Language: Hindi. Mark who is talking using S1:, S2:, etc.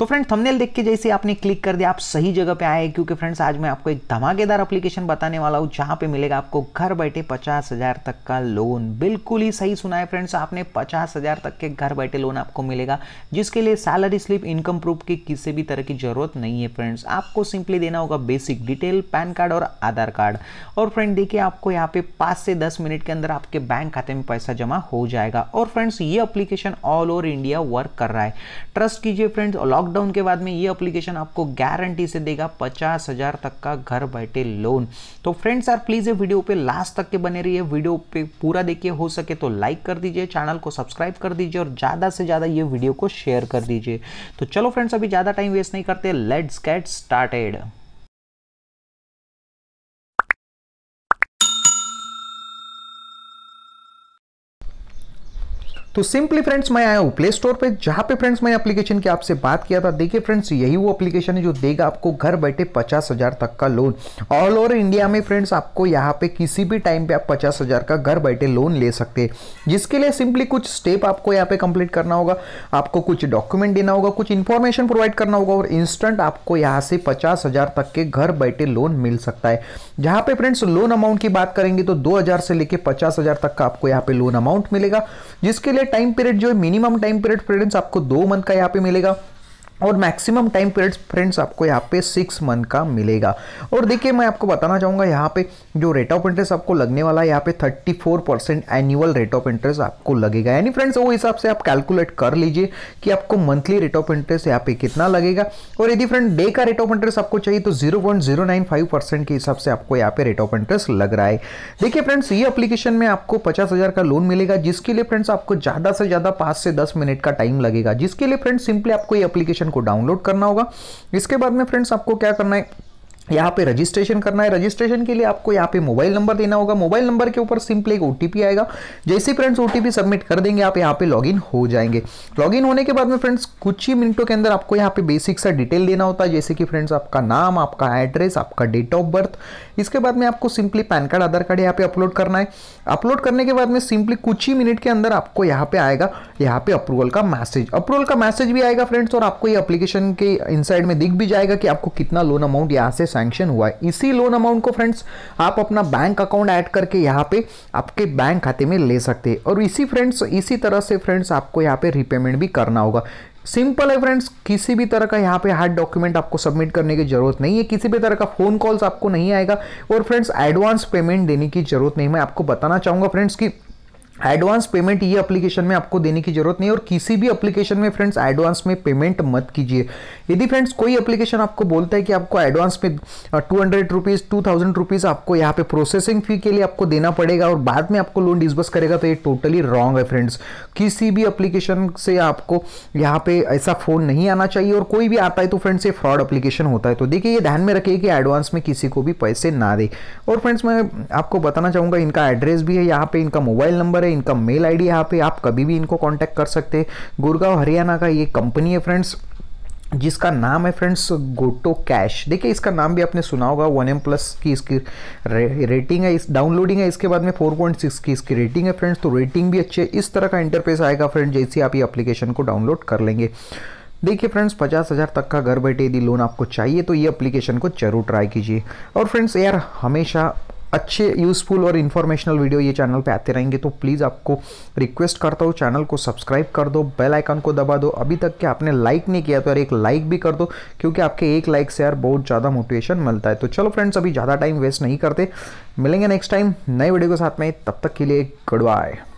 S1: तो फ्रेंड थंबनेल देख के जैसे आपने क्लिक कर दिया आप सही जगह पे आए क्योंकि फ्रेंड्स आज मैं आपको एक धमाकेदार एप्लीकेशन बताने वाला हूँ जहाँ पे मिलेगा आपको घर बैठे पचास हज़ार तक का लोन बिल्कुल ही सही सुना है फ्रेंड्स आपने पचास हज़ार तक के घर बैठे लोन आपको मिलेगा जिसके लिए सैलरी स्लिप इनकम प्रूफ की किसी भी तरह की ज़रूरत नहीं है फ्रेंड्स आपको सिंपली देना होगा बेसिक डिटेल पैन कार्ड और आधार कार्ड और फ्रेंड देखिए आपको यहाँ पे पाँच से दस मिनट के अंदर आपके बैंक खाते में पैसा जमा हो जाएगा और फ्रेंड्स ये application all over India work कर रहा है ट्रस्ट कीजिए फ्रेंड्स लॉग लॉकडाउन के बाद में ये अप्लीकेशन आपको गारंटी से देगा पचास हजार तक का घर बैठे लोन तो फ्रेंड्स यार प्लीज़ ये वीडियो पे लास्ट तक के बने रहिए वीडियो पे पूरा देखिए हो सके तो लाइक कर दीजिए चैनल को सब्सक्राइब कर दीजिए और ज़्यादा से ज़्यादा ये वीडियो को शेयर कर दीजिए तो चलो फ्रेंड्स अभी ज़्यादा टाइम वेस्ट नहीं करते लेट्स गेट स्टार्टेड
S2: तो सिंपली फ्रेंड्स मैं आया हूँ प्ले स्टोर पर जहाँ पे फ्रेंड्स मैं एप्लीकेशन की आपसे बात किया था देखिए फ्रेंड्स यही वो एप्लीकेशन है जो देगा आपको घर बैठे पचास हज़ार तक का लोन ऑल ओवर इंडिया में फ्रेंड्स आपको यहाँ पे किसी भी टाइम पे आप पचास हज़ार का घर बैठे लोन ले सकते हैं जिसके लिए सिंपली कुछ स्टेप आपको यहाँ पे कंप्लीट करना होगा आपको कुछ डॉक्यूमेंट देना होगा कुछ इन्फॉर्मेशन प्रोवाइड करना होगा और इंस्टेंट आपको यहाँ से पचास हज़ार तक के घर बैठे लोन मिल सकता है जहाँ पे फ्रेंड्स लोन अमाउंट की बात करेंगे तो दो हज़ार से लेके पचास हज़ार तक का आपको यहाँ पे लोन अमाउंट मिलेगा जिसके लिए टाइम पीरियड जो है मिनिमम टाइम पीरियड फ्रेंड्स आपको दो मंथ का यहाँ पे मिलेगा और मैक्सिमम टाइम पीरियड्स फ्रेंड्स आपको यहाँ पे सिक्स मंथ का मिलेगा और देखिए मैं आपको बताना चाहूँगा यहाँ पे जो रेट ऑफ इंटरेस्ट आपको लगने वाला है यहाँ पे 34 percent annual rate of interest आपको लगेगा यानी फ्रेंड्स वो हिसाब से आप कैलकुलेट कर लीजिए कि आपको मंथली रेट ऑफ इंटरेस्ट यहाँ पे कितना लगेगा और यदि फ्रेंड डे का रेट ऑफ इंटरेस्ट आपको चाहिए तो जीरो के हिसाब से आपको यहाँ पे रेट ऑफ इंटरेस्ट लग रहा है देखिए फ्रेंड्स ये अप्लीकेशन में आपको पचास का लोन मिलेगा जिसके लिए फ्रेंड्स आपको ज़्यादा से ज़्यादा पाँच से दस मिनट का टाइम लगेगा जिसके लिए फ्रेंड्स सिंपली आपको ये अप्लीकेशन एप्लीकेशन को डाउनलोड करना होगा इसके बाद में फ्रेंड्स आपको क्या करना है यहाँ पे रजिस्ट्रेशन करना है रजिस्ट्रेशन के लिए आपको यहाँ पे मोबाइल नंबर देना होगा मोबाइल नंबर के ऊपर सिंपली एक ओटीपी आएगा जैसे फ्रेंड्स ओटीपी सबमिट कर देंगे आप यहाँ पे लॉगिन हो जाएंगे लॉगिन होने के बाद में फ्रेंड्स कुछ ही मिनटों के अंदर आपको यहाँ पे बेसिक सा डिटेल देना होता है जैसे कि फ्रेंड्स आपका नाम आपका एड्रेस आपका डेट ऑफ बर्थ इसके बाद में आपको simply PAN card Aadhaar card यहाँ पे अपलोड करना है अपलोड करने के बाद में सिंपली कुछ ही मिनट के अंदर आपको यहाँ पे आएगा यहाँ पे अप्रूवल का मैसेज अप्रूवल का मैसेज भी आएगा फ्रेंड्स और आपको ये अप्लीकेशन के इन में दिख भी जाएगा कि आपको कितना लोन अमाउंट यहाँ से सैंक्शन हुआ है इसी लोन अमाउंट को फ्रेंड्स आप अपना बैंक अकाउंट ऐड करके यहाँ पे आपके बैंक खाते में ले सकते हैं और इसी फ्रेंड्स इसी तरह से फ्रेंड्स आपको यहाँ पे रिपेमेंट भी करना होगा सिंपल है फ्रेंड्स किसी भी तरह का यहाँ पे हार्ड डॉक्यूमेंट आपको सबमिट करने की जरूरत नहीं है किसी भी तरह का फोन कॉल्स आपको नहीं आएगा और फ्रेंड्स एडवांस पेमेंट देने की जरूरत नहीं मैं आपको बताना चाहूँगा फ्रेंड्स की एडवांस पेमेंट ये एप्लीकेशन में आपको देने की जरूरत नहीं है और किसी भी एप्लीकेशन में फ्रेंड्स एडवांस में पेमेंट मत कीजिए यदि फ्रेंड्स कोई एप्लीकेशन आपको बोलता है कि आपको एडवांस में two hundred rupees two thousand rupees आपको यहाँ पे प्रोसेसिंग फी के लिए आपको देना पड़ेगा और बाद में आपको लोन डिस्बर्स करेगा तो ये टोटली रॉन्ग है फ्रेंड्स किसी भी एप्लीकेशन से आपको यहाँ पे ऐसा फ़ोन नहीं आना चाहिए और कोई भी आता है तो फ्रेंड्स ये फ्रॉड एप्लीकेशन होता है तो देखिए ये ध्यान में रखिए कि एडवांस में किसी को भी पैसे ना दे और फ्रेंड्स मैं आपको बताना चाहूँगा इनका एड्रेस भी है यहाँ पे इनका मोबाइल नंबर है इनका मेल आईडी यहाँ पे आप कभी भी इनको कांटेक्ट कर सकते हैं गुड़गांव हरियाणा का ये कंपनी है फ्रेंड्स जिसका नाम है फ्रेंड्स गोटो कैश देखिए इसका नाम भी आपने सुना होगा वन एम प्लस की इसकी रे, रेटिंग है इस डाउनलोडिंग है इसके बाद में 4.6 की इसकी रेटिंग है फ्रेंड्स तो रेटिंग भी अच्छी है इस तरह का इंटरफेस आएगा फ्रेंड जैसे आप ये एप्लीकेशन को डाउनलोड कर लेंगे देखिए फ्रेंड्स पचास हज़ार तक का घर बैठे यदि लोन आपको चाहिए तो ये एप्लीकेशन को जरूर ट्राई कीजिए और फ्रेंड्स यार हमेशा अच्छे यूज़फुल और इन्फॉर्मेशनल वीडियो ये चैनल पे आते रहेंगे तो प्लीज़ आपको रिक्वेस्ट करता हूँ चैनल को सब्सक्राइब कर दो बेल आइकन को दबा दो अभी तक के आपने लाइक नहीं किया तो यार एक लाइक भी कर दो क्योंकि आपके एक लाइक से यार बहुत ज़्यादा मोटिवेशन मिलता है तो चलो फ्रेंड्स अभी ज़्यादा टाइम वेस्ट नहीं करते मिलेंगे नेक्स्ट टाइम नए वीडियो के साथ में तब तक के लिए गुड बाय